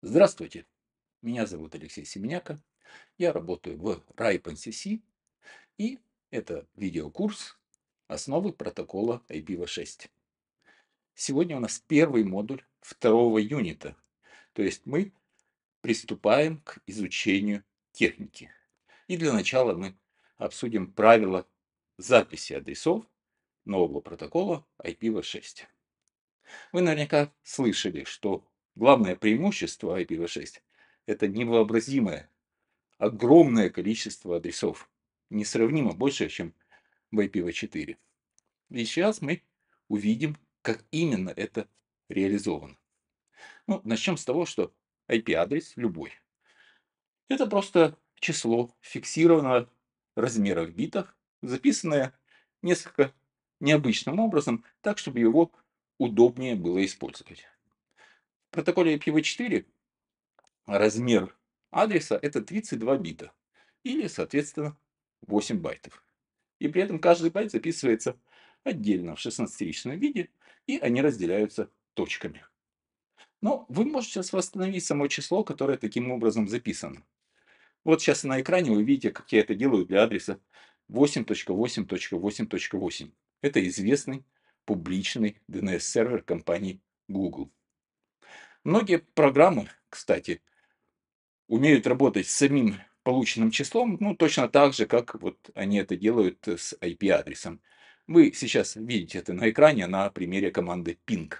Здравствуйте, меня зовут Алексей Семеняка, я работаю в RIPE-NCC, и это видеокурс «Основы протокола IPv6». Сегодня у нас первый модуль второго юнита, то есть мы приступаем к изучению техники. И для начала мы обсудим правила записи адресов нового протокола IPv6. Вы наверняка слышали, что Главное преимущество IPv6 – это невообразимое, огромное количество адресов. Несравнимо больше, чем в IPv4. И сейчас мы увидим, как именно это реализовано. Ну, начнем с того, что IP-адрес любой. Это просто число фиксированного размера в битах, записанное несколько необычным образом, так, чтобы его удобнее было использовать протоколе IPv4 размер адреса это 32 бита или, соответственно, 8 байтов. И при этом каждый байт записывается отдельно в 16-ричном виде, и они разделяются точками. Но вы можете сейчас восстановить само число, которое таким образом записано. Вот сейчас на экране вы видите, как я это делаю для адреса 8.8.8.8. Это известный публичный DNS-сервер компании Google. Многие программы, кстати, умеют работать с самим полученным числом, ну, точно так же, как вот они это делают с IP-адресом. Вы сейчас видите это на экране на примере команды ping.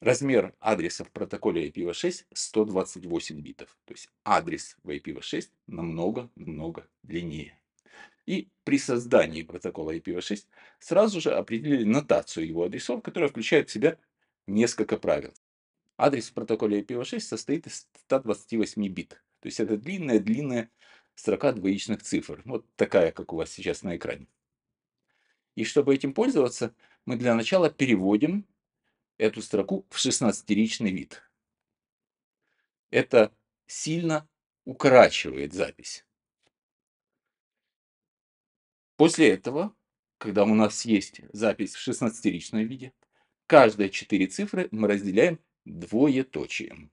Размер адреса в протоколе IPv6 128 битов. То есть адрес в IPv6 намного-намного длиннее и при создании протокола IPv6 сразу же определили нотацию его адресов, которая включает в себя несколько правил. Адрес в протоколе IPv6 состоит из 128 бит. То есть это длинная-длинная строка двоичных цифр. Вот такая, как у вас сейчас на экране. И чтобы этим пользоваться, мы для начала переводим эту строку в 16-ричный вид. Это сильно укорачивает запись. После этого, когда у нас есть запись в 16-ричном виде, каждые 4 цифры мы разделяем двоеточием.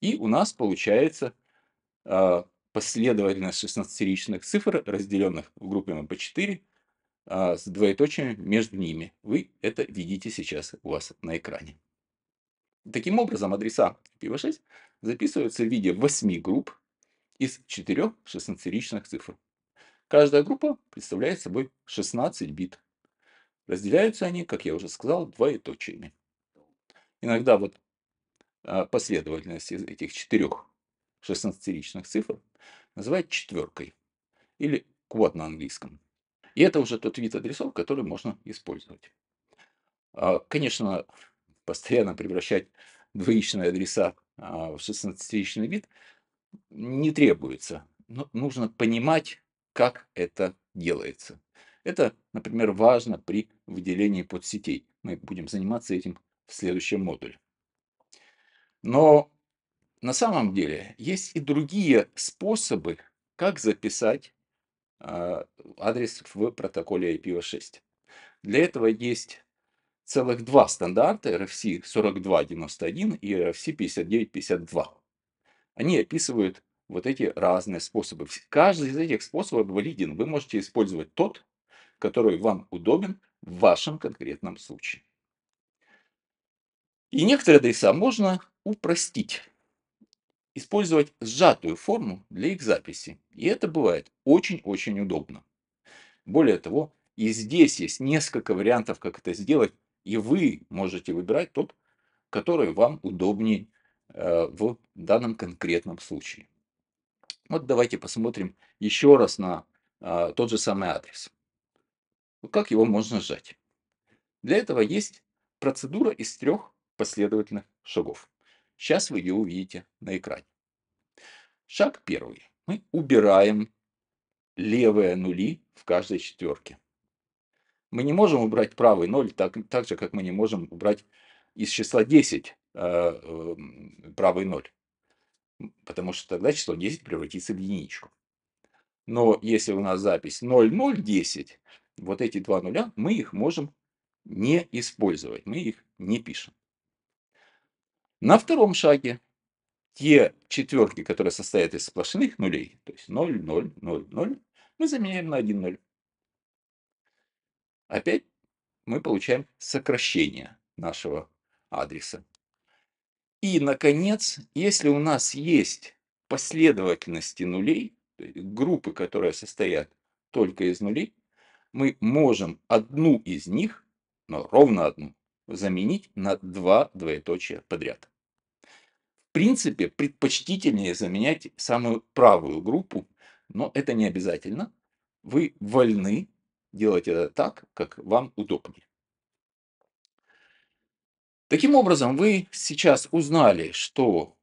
И у нас получается э, последовательность 16-ричных цифр, разделенных группами по 4, э, а, с двоеточием между ними. Вы это видите сейчас у вас на экране. Таким образом, адреса PIVA6 записываются в виде 8 групп из 4 16-ричных цифр. Каждая группа представляет собой 16 бит. Разделяются они, как я уже сказал, двоеточиями. Иногда вот а, последовательность из этих четырех шестнадцатеричных цифр называют четверкой или квот на английском. И это уже тот вид адресов, который можно использовать. А, конечно, постоянно превращать двоичные адреса а, в шестнадцатеричный вид не требуется. Но нужно понимать, как это делается. Это, например, важно при выделении подсетей. Мы будем заниматься этим в следующем модуле. Но на самом деле есть и другие способы, как записать э, адрес в протоколе IPv6. Для этого есть целых два стандарта RFC 4291 и RFC 5952. Они описывают вот эти разные способы. Каждый из этих способов валиден. Вы можете использовать тот, который вам удобен в вашем конкретном случае. И некоторые адреса можно упростить, использовать сжатую форму для их записи. И это бывает очень-очень удобно. Более того, и здесь есть несколько вариантов, как это сделать, и вы можете выбирать тот, который вам удобнее э, в данном конкретном случае. Вот давайте посмотрим еще раз на а, тот же самый адрес. Ну, как его можно сжать? Для этого есть процедура из трех последовательных шагов. Сейчас вы ее увидите на экране. Шаг первый. Мы убираем левые нули в каждой четверке. Мы не можем убрать правый ноль, так, так же, как мы не можем убрать из числа 10 э, э, правый ноль потому что тогда число 10 превратится в единичку. Но если у нас запись 0010, вот эти два нуля, мы их можем не использовать, мы их не пишем. На втором шаге те четверки, которые состоят из сплошных нулей, то есть 0, 0, 0, 0, мы заменяем на 1, 0. Опять мы получаем сокращение нашего адреса. И, наконец, если у нас есть последовательности нулей, группы, которые состоят только из нулей, мы можем одну из них, но ровно одну, заменить на два двоеточия подряд. В принципе, предпочтительнее заменять самую правую группу, но это не обязательно. Вы вольны делать это так, как вам удобнее. Таким образом, вы сейчас узнали, что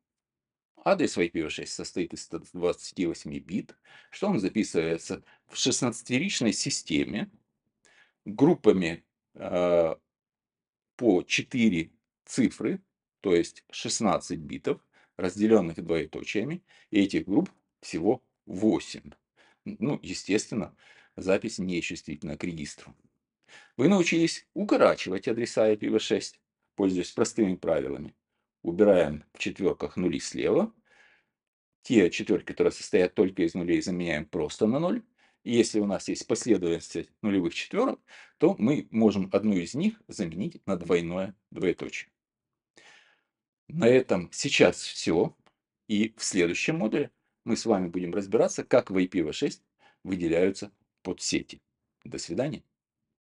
адрес IP6 состоит из 128 бит, что он записывается в 16-ричной системе группами э, по 4 цифры, то есть 16 битов, разделенных двоеточиями, и этих групп всего 8. Ну, естественно, запись не чувствительна к регистру. Вы научились укорачивать адреса IPv6, пользуясь простыми правилами, убираем в четверках нули слева. Те четверки, которые состоят только из нулей, заменяем просто на ноль. И если у нас есть последовательность нулевых четверок, то мы можем одну из них заменить на двойное двоеточие. На этом сейчас все. И в следующем модуле мы с вами будем разбираться, как в IPv6 выделяются подсети. До свидания.